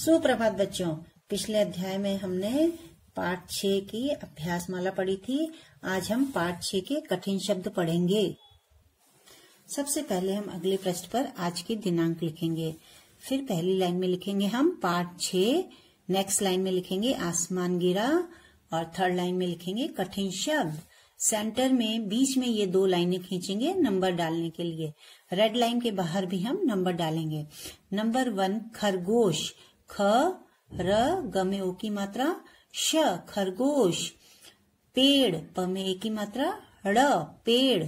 सुप्रभात बच्चों पिछले अध्याय में हमने पाठ छ की अभ्यास माला पढ़ी थी आज हम पाठ छ के कठिन शब्द पढ़ेंगे सबसे पहले हम अगले पृष्ठ पर आज की दिनांक लिखेंगे फिर पहली लाइन में लिखेंगे हम पाठ छ नेक्स्ट लाइन में लिखेंगे आसमान गिरा और थर्ड लाइन में लिखेंगे कठिन शब्द सेंटर में बीच में ये दो लाइनें खींचेंगे नंबर डालने के लिए रेड लाइन के बाहर भी हम नंबर डालेंगे नंबर वन खरगोश ख र ग में ओ की मात्रा श खरगोश पेड़ प में ए की मात्रा ड़ पेड़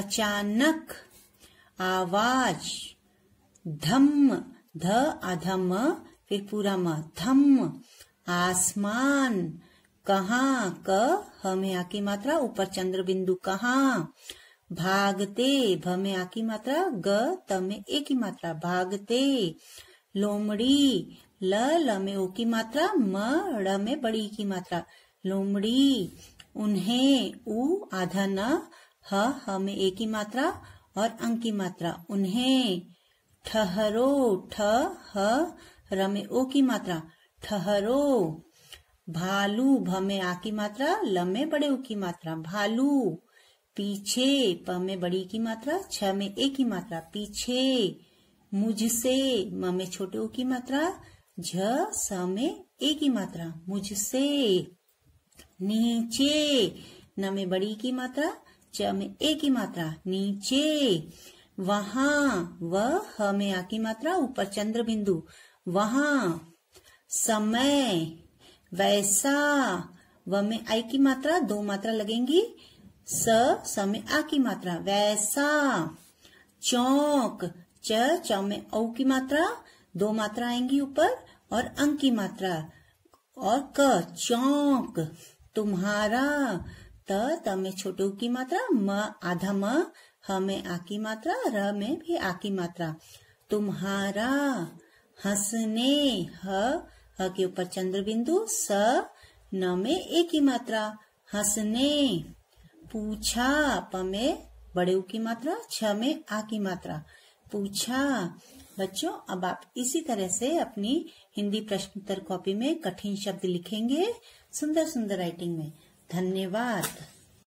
अचानक आवाज धम्म ध अधम फिर पूरा म धम्म आसमान कहा क हमें आ की मात्रा ऊपर चंद्र बिंदु कहा भागते भ में आ की मात्रा ग त में ए की मात्रा भागते लोमड़ी ल ल में ओ की मात्रा म ड़ में बड़ी की मात्रा लोमड़ी उन्हें उ आधा न ह ह में ए की मात्रा और अंक की मात्रा उन्हें ठहरो ठ ह र में ओ की मात्रा ठहरो भालू भ में आ की मात्रा ल में बड़े ऊ की मात्रा भालू पीछे प में बड़ी की मात्रा छ में ए की मात्रा पीछे मुझसे म में छोटे ओ की मात्रा झ स में ए की मात्रा मुझसे नीचे न में बड़ी की मात्रा च में ए की मात्रा नीचे वहां व ह में आ की मात्रा ऊपर चंद्र बिंदु वहां समय वैसा व में आई की मात्रा दो मात्रा लगेंगी स समय आ की मात्रा वैसा चौक च च में औ की मात्रा दो मात्रा आएंगी ऊपर और अंक की मात्रा और क चौक तुम्हारा त त में छोटो की मात्रा म आधा म ह में आ की मात्रा र में भी आ की मात्रा तुम्हारा हंसने ह ह के ऊपर चंद्र बिंदु स न में ए की मात्रा हंसने पूछा प में बड़े ऊ की मात्रा छ में आ की मात्रा पूछा बच्चों अब आप इसी तरह से अपनी हिंदी प्रश्नोत्तर कॉपी में कठिन शब्द लिखेंगे सुंदर सुंदर राइटिंग में धन्यवाद